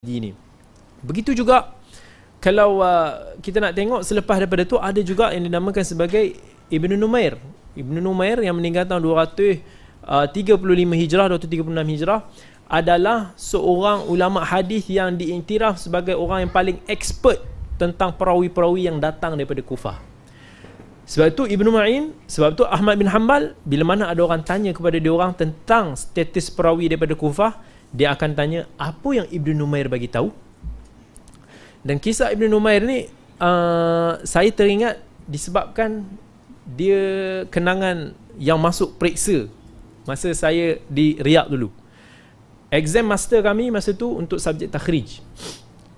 jadi ni. Begitu juga kalau uh, kita nak tengok selepas daripada tu ada juga yang dinamakan sebagai Ibnu Numair. Ibnu Numair yang meninggal tahun 235 uh, Hijrah 236 Hijrah adalah seorang ulama hadis yang diiktiraf sebagai orang yang paling expert tentang perawi-perawi yang datang daripada Kufah. Sebab itu Ibnu Ma'in, sebab itu Ahmad bin Hanbal bila mana ada orang tanya kepada dia orang tentang status perawi daripada Kufah, dia akan tanya apa yang Ibnu Numair bagi tahu. Dan kisah Ibnu Numair ni uh, saya teringat disebabkan dia kenangan yang masuk periksa masa saya di Riyadh dulu. Exam master kami masa tu untuk subjek takhrij.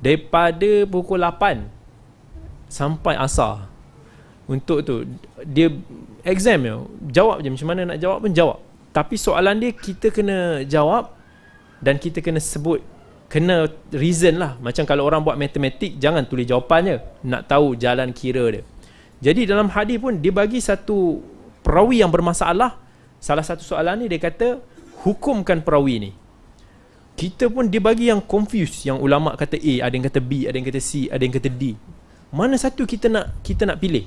Daripada pukul 8 sampai asar. Untuk tu dia exam ya. Jawab je macam mana nak jawab pun jawab. Tapi soalan dia kita kena jawab dan kita kena sebut kena reason lah macam kalau orang buat matematik jangan tulis jawapannya nak tahu jalan kira dia jadi dalam hadis pun dia bagi satu perawi yang bermasalah salah satu soalan ni dia kata hukumkan perawi ni kita pun dia bagi yang confuse yang ulama kata A ada yang kata B ada yang kata C ada yang kata D mana satu kita nak kita nak pilih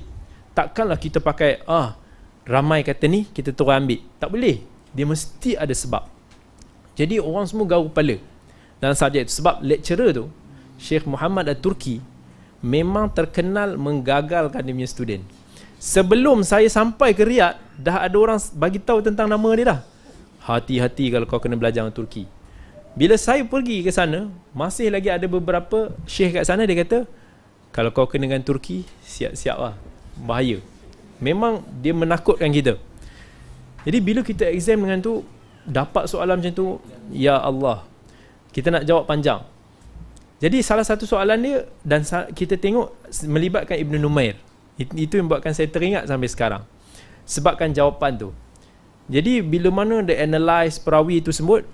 takkanlah kita pakai ah ramai kata ni kita terus ambil tak boleh dia mesti ada sebab jadi orang semua gaul kepala dalam subjek itu. Sebab lecturer tu, Syekh Muhammad Al-Turki, memang terkenal menggagalkan dia punya student. Sebelum saya sampai ke Riyadh, dah ada orang bagi tahu tentang nama dia dah. Hati-hati kalau kau kena belajar Turki. Bila saya pergi ke sana, masih lagi ada beberapa syekh kat sana, dia kata, kalau kau kena dengan Turki, siap-siap lah. Bahaya. Memang dia menakutkan kita. Jadi bila kita exam dengan tu, dapat soalan macam tu ya Allah kita nak jawab panjang jadi salah satu soalan dia dan kita tengok melibatkan Ibn Numair itu yang buatkan saya teringat sampai sekarang sebabkan jawapan tu jadi bila mana the analyze perawi itu sebut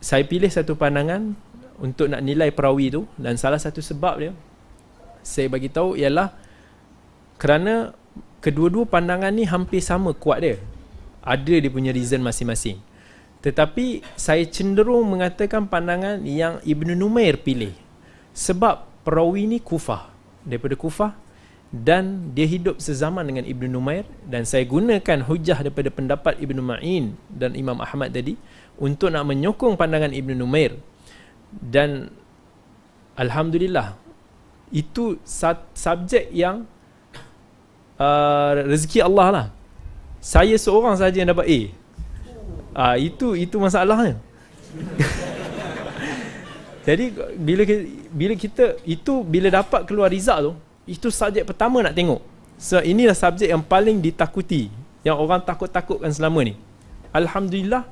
saya pilih satu pandangan untuk nak nilai perawi tu dan salah satu sebab dia saya bagi tahu ialah kerana kedua-dua pandangan ni hampir sama kuat dia ada dia punya reason masing-masing tetapi saya cenderung mengatakan pandangan yang Ibn Numair pilih. Sebab perawi ni kufah. Daripada kufah. Dan dia hidup sezaman dengan Ibn Numair. Dan saya gunakan hujah daripada pendapat Ibn Ma'in dan Imam Ahmad tadi. Untuk nak menyokong pandangan Ibn Numair. Dan Alhamdulillah. Itu subjek yang uh, rezeki Allah lah. Saya seorang saja yang dapat A. Ah uh, itu itu masalahnya. Jadi bila bila kita itu bila dapat keluar result tu, itu subjek pertama nak tengok. So inilah subjek yang paling ditakuti, yang orang takut-takutkan selama ni. Alhamdulillah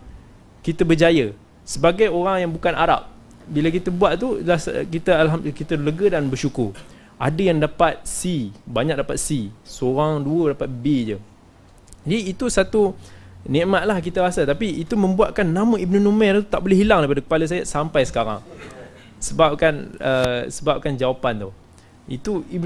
kita berjaya sebagai orang yang bukan Arab. Bila kita buat tu kita alhamdulillah kita lega dan bersyukur. Ada yang dapat C, banyak dapat C. Seorang dua dapat B je. Jadi itu satu Nikmat lah kita rasa Tapi itu membuatkan nama Ibn Numair tu tak boleh hilang daripada kepala saya sampai sekarang Sebabkan, uh, sebabkan jawapan tu Itu Ibn